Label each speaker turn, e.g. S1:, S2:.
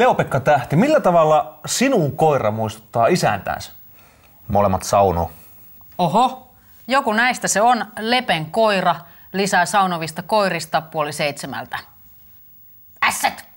S1: Leopekka Tähti, millä tavalla sinun koira muistuttaa isäntäänsä? Molemmat sauno.
S2: Oho, joku näistä se on Lepen koira. Lisää saunovista koirista puoli seitsemältä. Ässät!